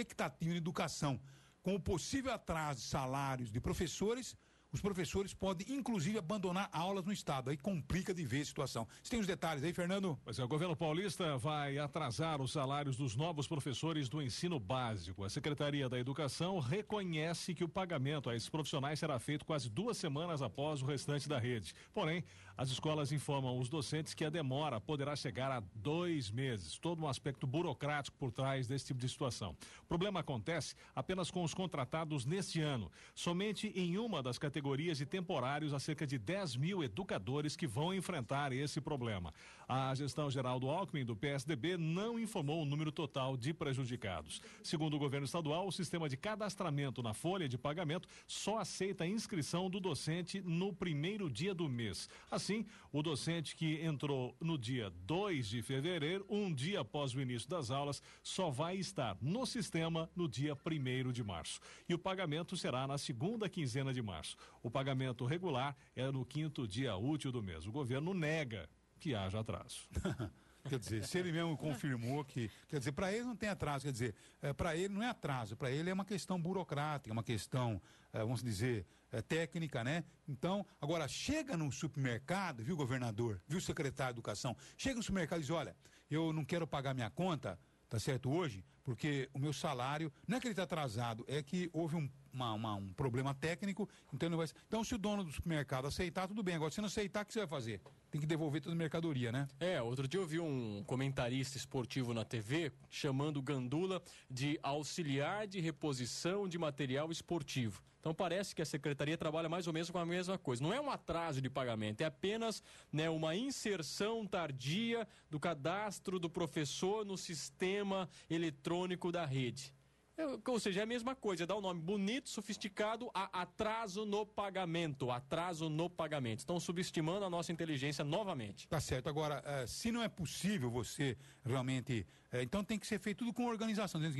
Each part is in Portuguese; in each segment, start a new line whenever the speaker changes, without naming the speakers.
expectativa de educação, com o possível atraso de salários de professores, os professores podem, inclusive, abandonar aulas no estado. Aí complica de ver a situação. Você tem os detalhes
aí, Fernando? Pois é, o governo paulista vai atrasar os salários dos novos professores do ensino básico. A Secretaria da Educação reconhece que o pagamento a esses profissionais será feito quase duas semanas após o restante da rede. Porém, as escolas informam os docentes que a demora poderá chegar a dois meses. Todo um aspecto burocrático por trás desse tipo de situação. O problema acontece apenas com os contratados neste ano. Somente em uma das categorias categorias e temporários a cerca de 10 mil educadores que vão enfrentar esse problema. A gestão geral do Alckmin do PSDB não informou o número total de prejudicados. Segundo o governo estadual, o sistema de cadastramento na folha de pagamento só aceita a inscrição do docente no primeiro dia do mês. Assim, o docente que entrou no dia 2 de fevereiro, um dia após o início das aulas, só vai estar no sistema no dia 1 de março. E o pagamento será na segunda quinzena de março. O pagamento regular é no quinto dia útil do mês. O governo nega que haja atraso. quer dizer, se ele mesmo confirmou que, quer dizer,
para ele não tem atraso, quer dizer, é, para ele não é atraso, para ele é uma questão burocrática, uma questão, é, vamos dizer, é, técnica, né? Então, agora chega no supermercado, viu governador, viu secretário de educação, chega no supermercado e diz, olha, eu não quero pagar minha conta, tá certo hoje, porque o meu salário, não é que ele está atrasado, é que houve um, uma, uma, um problema técnico, então não vai. Então, se o dono do supermercado aceitar, tudo bem. Agora, se não aceitar, o que você vai fazer? tem que devolver toda a mercadoria, né?
É, outro dia eu vi um comentarista esportivo na TV chamando Gandula de auxiliar de reposição de material esportivo. Então parece que a secretaria trabalha mais ou menos com a mesma coisa. Não é um atraso de pagamento, é apenas né, uma inserção tardia do cadastro do professor no sistema eletrônico da rede. É, ou seja, é a mesma coisa, dá o um nome bonito, sofisticado a atraso no pagamento. Atraso no pagamento. Estão subestimando a nossa inteligência novamente.
Tá certo. Agora, eh, se não é possível você realmente. Eh, então tem que ser feito tudo com organização. nós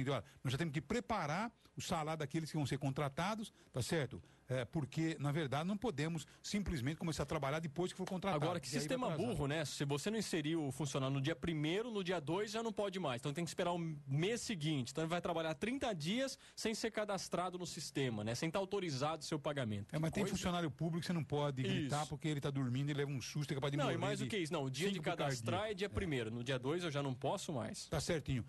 já temos que preparar o salário daqueles que vão ser contratados, tá certo? é, porque, na verdade, não podemos simplesmente começar a trabalhar depois que for contratado. Agora, que sistema burro,
né? Se você não inseriu o funcionário no dia primeiro, no dia dois já não pode mais. Então tem que esperar o mês seguinte. Então ele vai trabalhar 30 dias sem ser cadastrado no sistema, né? Sem estar autorizado o seu pagamento. É, mas tem funcionário
público que você não pode gritar isso. porque ele está dormindo e leva um susto, é capaz de não, morrer. Não, e mais do que isso, não. O dia de cadastrar
é dia é. primeiro. No dia dois eu já não posso mais.
Tá certinho.